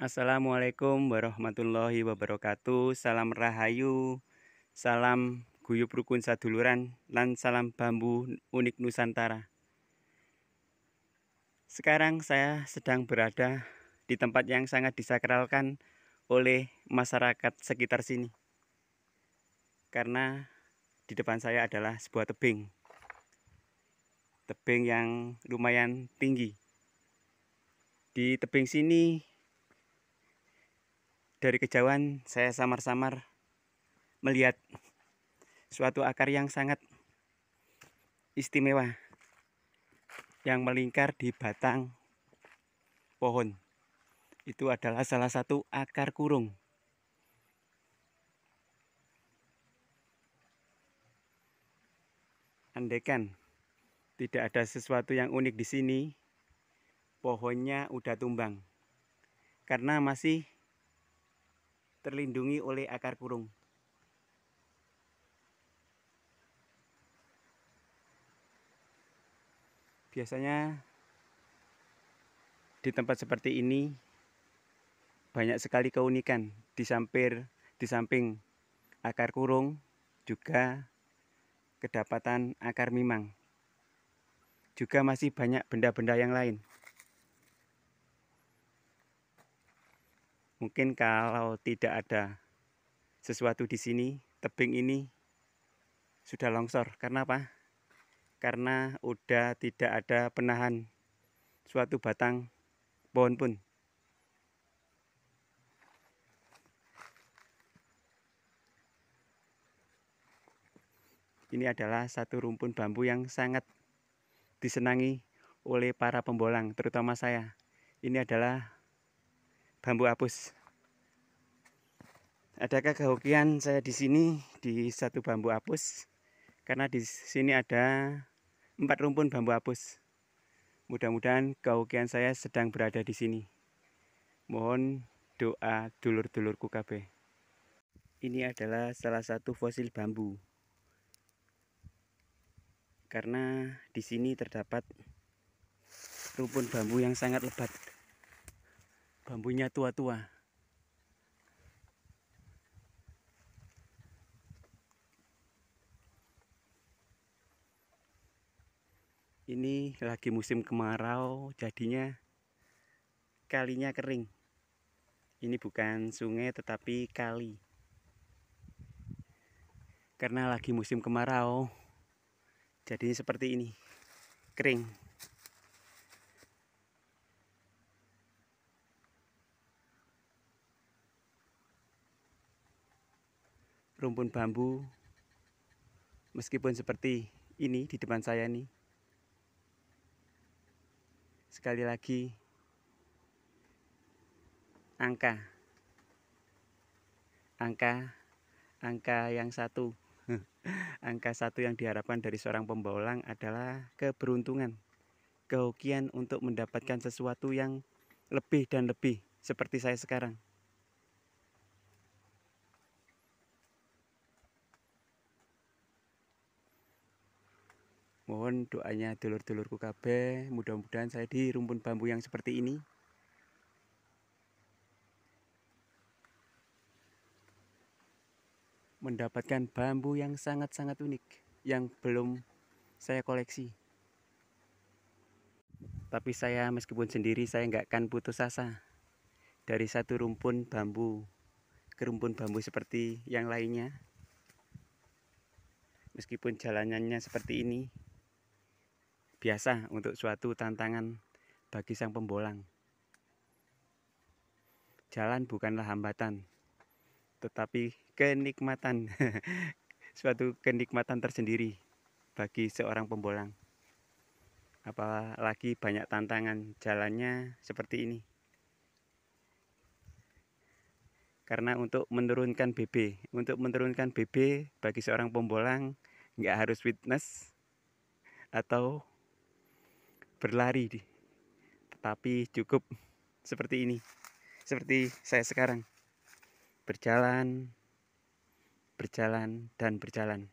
Assalamualaikum warahmatullahi wabarakatuh. Salam rahayu, salam guyub rukun saduluran, Dan salam bambu unik Nusantara. Sekarang saya sedang berada di tempat yang sangat disakralkan oleh masyarakat sekitar sini. Karena di depan saya adalah sebuah tebing. Tebing yang lumayan tinggi. Di tebing sini dari kejauhan saya samar-samar melihat suatu akar yang sangat istimewa yang melingkar di batang pohon. Itu adalah salah satu akar kurung. Andekan tidak ada sesuatu yang unik di sini, pohonnya udah tumbang. Karena masih terlindungi oleh akar kurung. Biasanya di tempat seperti ini banyak sekali keunikan di samping di samping akar kurung juga kedapatan akar mimang. Juga masih banyak benda-benda yang lain. Mungkin kalau tidak ada sesuatu di sini, tebing ini sudah longsor. Karena apa? Karena udah tidak ada penahan suatu batang pohon pun. Ini adalah satu rumpun bambu yang sangat disenangi oleh para pembolang, terutama saya. Ini adalah bambu apus. Adakah kehokian saya di sini di satu bambu apus karena di sini ada empat rumpun bambu apus. Mudah-mudahan kehokian saya sedang berada di sini. Mohon doa dulur-dulurku KB. Ini adalah salah satu fosil bambu. Karena di sini terdapat rumpun bambu yang sangat lebat bambunya tua-tua ini lagi musim kemarau jadinya kalinya kering ini bukan sungai tetapi kali karena lagi musim kemarau jadinya seperti ini kering rumpun bambu meskipun seperti ini di depan saya nih sekali lagi angka angka angka yang satu angka satu yang diharapkan dari seorang pembolang adalah keberuntungan kehokian untuk mendapatkan sesuatu yang lebih dan lebih seperti saya sekarang Mohon doanya dulur-dulurku kabeh, mudah-mudahan saya di rumpun bambu yang seperti ini. Mendapatkan bambu yang sangat-sangat unik, yang belum saya koleksi. Tapi saya meskipun sendiri saya nggak akan putus asa. Dari satu rumpun bambu ke rumpun bambu seperti yang lainnya. Meskipun jalanannya seperti ini, biasa untuk suatu tantangan bagi sang pembolang. Jalan bukanlah hambatan, tetapi kenikmatan. suatu kenikmatan tersendiri bagi seorang pembolang. Apalagi banyak tantangan jalannya seperti ini. Karena untuk menurunkan BB, untuk menurunkan BB bagi seorang pembolang nggak harus fitness atau berlari tetapi cukup seperti ini seperti saya sekarang berjalan berjalan dan berjalan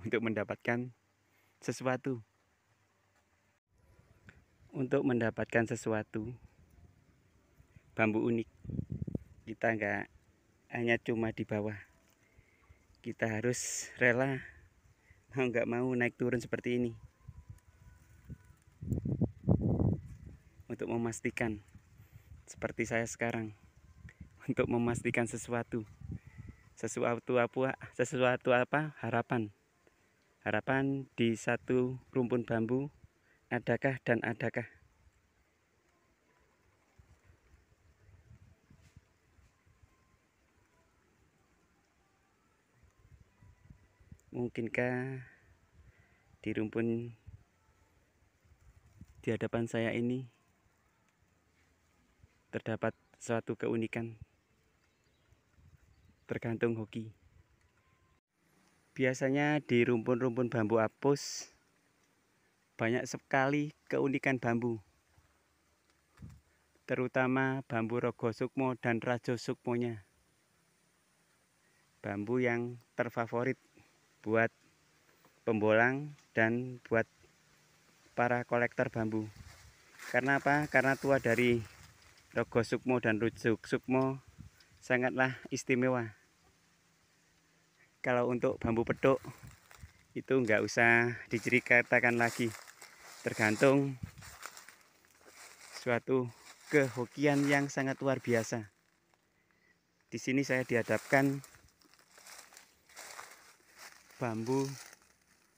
untuk mendapatkan sesuatu untuk mendapatkan sesuatu bambu unik kita nggak hanya cuma di bawah kita harus rela mau nggak mau naik turun seperti ini untuk memastikan seperti saya sekarang untuk memastikan sesuatu sesuatu apa sesuatu apa harapan harapan di satu rumpun bambu adakah dan adakah mungkinkah di rumpun di hadapan saya ini terdapat suatu keunikan tergantung hoki. Biasanya di rumpun-rumpun bambu apus banyak sekali keunikan bambu. Terutama bambu rogo sukmo dan rajo sukmonya. Bambu yang terfavorit buat pembolang dan buat para kolektor bambu. Karena apa? Karena tua dari Rogo Sukmo dan Rujuk Sukmo sangatlah istimewa. Kalau untuk bambu petuk itu nggak usah diceritakan lagi. Tergantung suatu kehokian yang sangat luar biasa. Di sini saya dihadapkan bambu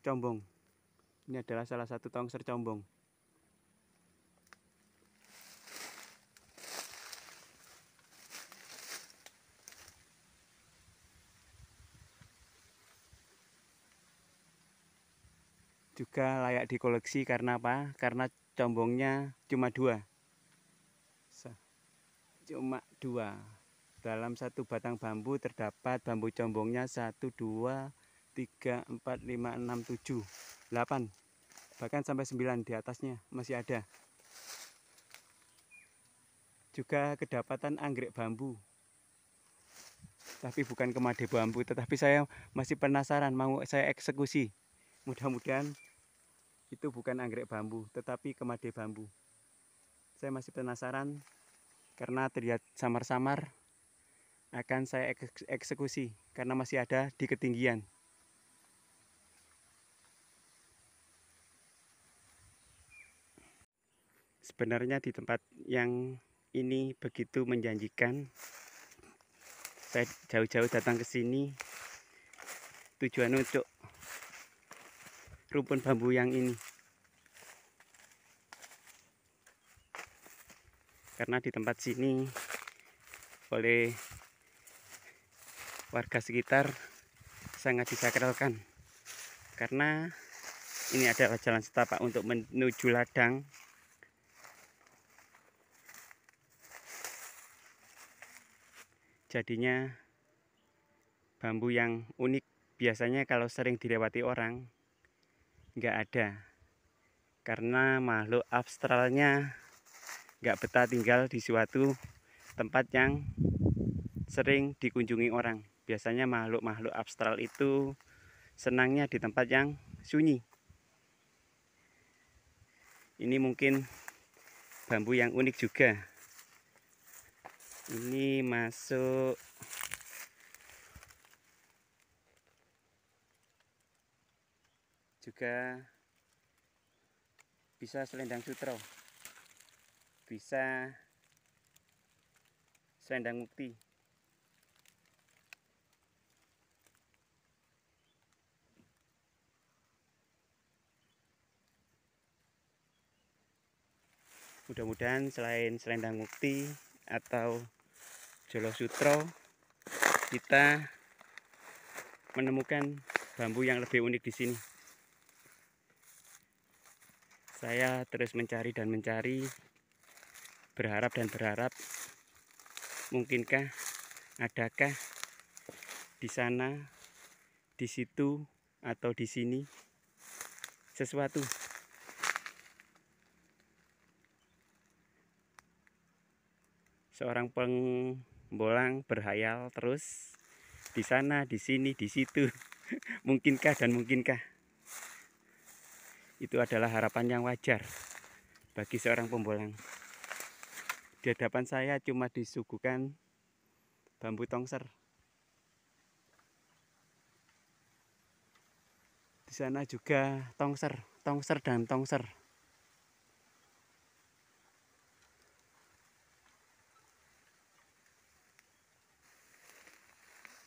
combong. Ini adalah salah satu tongser combong. juga layak dikoleksi karena apa? Karena combongnya cuma dua. Cuma dua. Dalam satu batang bambu terdapat bambu combongnya satu dua tiga empat lima enam tujuh delapan Bahkan sampai sembilan di atasnya masih ada. Juga kedapatan anggrek bambu. Tapi bukan kemade bambu, tetapi saya masih penasaran mau saya eksekusi mudah-mudahan itu bukan anggrek bambu tetapi kemade bambu saya masih penasaran karena terlihat samar-samar akan saya eksekusi karena masih ada di ketinggian sebenarnya di tempat yang ini begitu menjanjikan saya jauh-jauh datang ke sini tujuan untuk rumpun bambu yang ini karena di tempat sini oleh warga sekitar sangat disakralkan karena ini adalah jalan setapak untuk menuju ladang jadinya bambu yang unik biasanya kalau sering dilewati orang nggak ada karena makhluk astralnya nggak betah tinggal di suatu tempat yang sering dikunjungi orang biasanya makhluk-makhluk abstral itu senangnya di tempat yang sunyi ini mungkin bambu yang unik juga ini masuk juga bisa selendang sutro bisa selendang mukti mudah-mudahan selain selendang mukti atau jolo sutro kita menemukan bambu yang lebih unik di sini saya terus mencari dan mencari berharap dan berharap mungkinkah adakah di sana di situ atau di sini sesuatu seorang pengbolang berhayal terus di sana di sini di situ mungkinkah dan mungkinkah itu adalah harapan yang wajar bagi seorang pembolang. Di hadapan saya cuma disuguhkan bambu tongser. Di sana juga tongser, tongser dan tongser.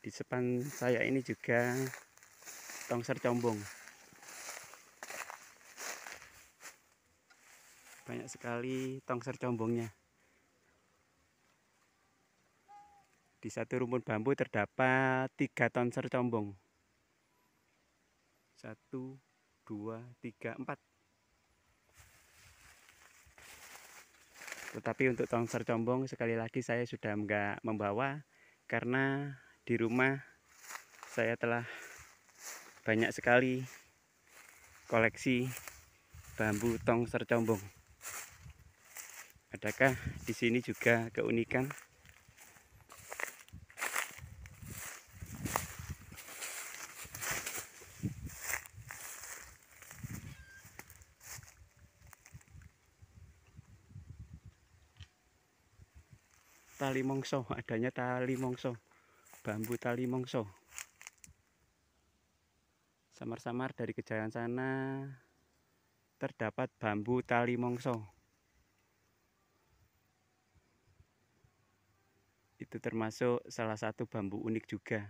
Di sepan saya ini juga tongser combong. banyak sekali tongser combongnya di satu rumpun bambu terdapat tiga tongser combong satu dua tiga empat tetapi untuk tongser combong sekali lagi saya sudah enggak membawa karena di rumah saya telah banyak sekali koleksi bambu tongser combong Adakah di sini juga keunikan? tali mongso adanya tali mongso bambu tali mongso samar-samar dari kejayaan sana terdapat bambu tali mongso itu termasuk salah satu bambu unik juga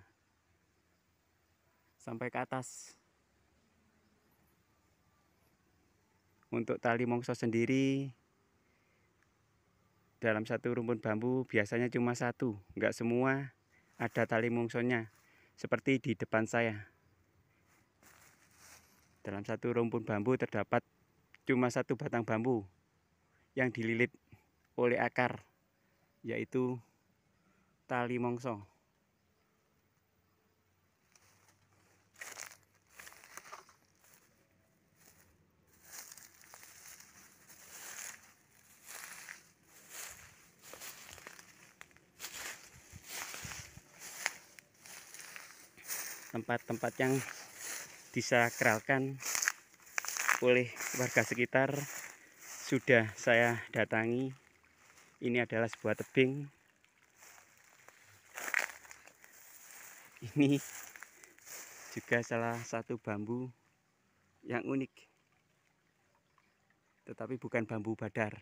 sampai ke atas untuk tali mongso sendiri dalam satu rumpun bambu biasanya cuma satu nggak semua ada tali mongsonya seperti di depan saya dalam satu rumpun bambu terdapat cuma satu batang bambu yang dililit oleh akar yaitu tali mongso tempat-tempat yang disakralkan oleh warga sekitar sudah saya datangi ini adalah sebuah tebing ini juga salah satu bambu yang unik tetapi bukan bambu badar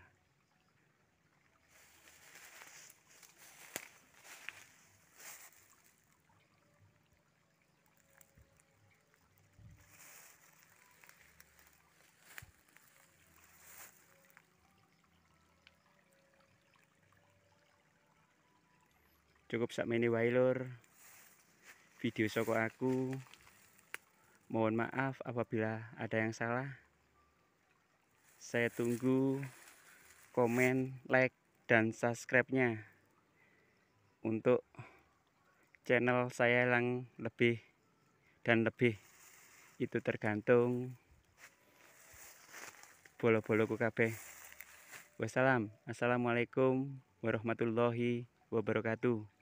cukup sak ini, wailur video soko aku mohon maaf apabila ada yang salah saya tunggu komen like dan subscribe nya untuk channel saya yang lebih dan lebih itu tergantung bolo bolo kukabe wassalam assalamualaikum warahmatullahi wabarakatuh